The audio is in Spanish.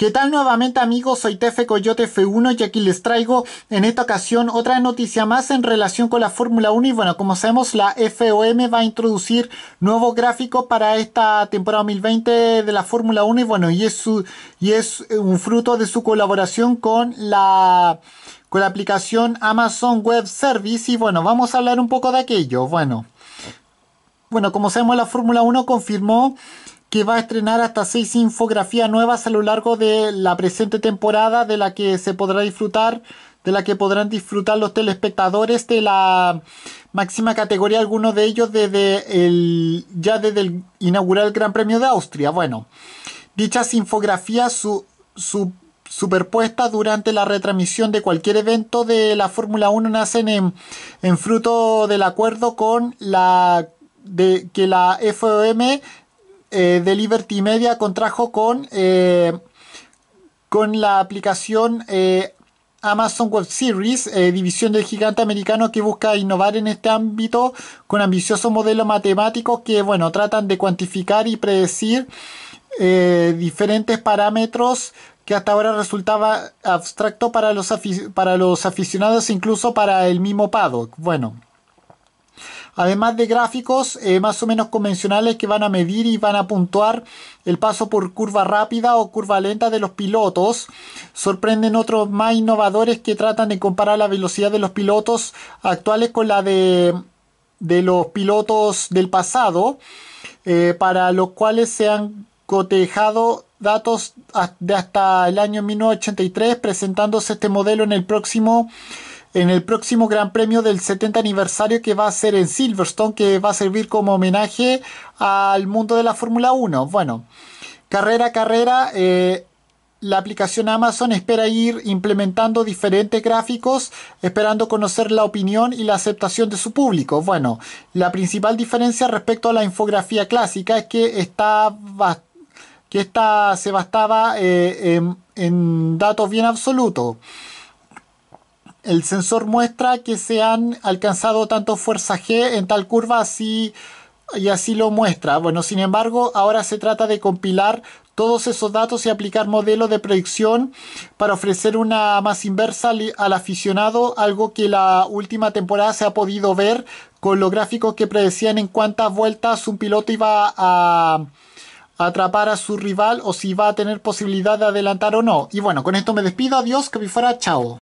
¿Qué tal nuevamente amigos? Soy Tefe Coyote F1 y aquí les traigo en esta ocasión otra noticia más en relación con la Fórmula 1 y bueno, como sabemos la FOM va a introducir nuevos gráficos para esta temporada 2020 de la Fórmula 1 y bueno, y es, y es un fruto de su colaboración con la, con la aplicación Amazon Web Service y bueno, vamos a hablar un poco de aquello. Bueno, bueno como sabemos la Fórmula 1 confirmó que va a estrenar hasta seis infografías nuevas a lo largo de la presente temporada de la que se podrá disfrutar de la que podrán disfrutar los telespectadores de la máxima categoría, algunos de ellos desde el, ya desde el inaugural Gran Premio de Austria. Bueno, dichas infografías su, superpuestas durante la retransmisión de cualquier evento de la Fórmula 1 nacen en, en fruto del acuerdo con la de que la FOM eh, de Liberty Media contrajo con, eh, con la aplicación eh, Amazon Web Series, división del gigante americano que busca innovar en este ámbito con ambiciosos modelos matemáticos que bueno, tratan de cuantificar y predecir diferentes parámetros que hasta ahora resultaba abstracto para los, para los aficionados, incluso para el mismo Paddock. Bueno además de gráficos eh, más o menos convencionales que van a medir y van a puntuar el paso por curva rápida o curva lenta de los pilotos. Sorprenden otros más innovadores que tratan de comparar la velocidad de los pilotos actuales con la de, los pilotos del pasado, eh, para los cuales se han cotejado datos de hasta el año 1983, presentándose este modelo en el próximo en el próximo Gran Premio del 70 aniversario que va a ser en Silverstone, que va a servir como homenaje al mundo de la Fórmula 1. Bueno, carrera a carrera, eh, la aplicación Amazon espera ir implementando diferentes gráficos, esperando conocer la opinión y la aceptación de su público. Bueno, la principal diferencia respecto a la infografía clásica es que está que esta se bastaba eh, en datos bien absolutos. El sensor muestra que se han alcanzado tanto fuerza G en tal curva así y así lo muestra. Bueno, sin embargo, ahora se trata de compilar todos esos datos y aplicar modelos de predicción para ofrecer una más inversa al aficionado, algo que la última temporada se ha podido ver con los gráficos que predecían en cuántas vueltas un piloto iba a atrapar a su rival o si va a tener posibilidad de adelantar o no. Y bueno, con esto me despido, adiós, que me fuera, chao.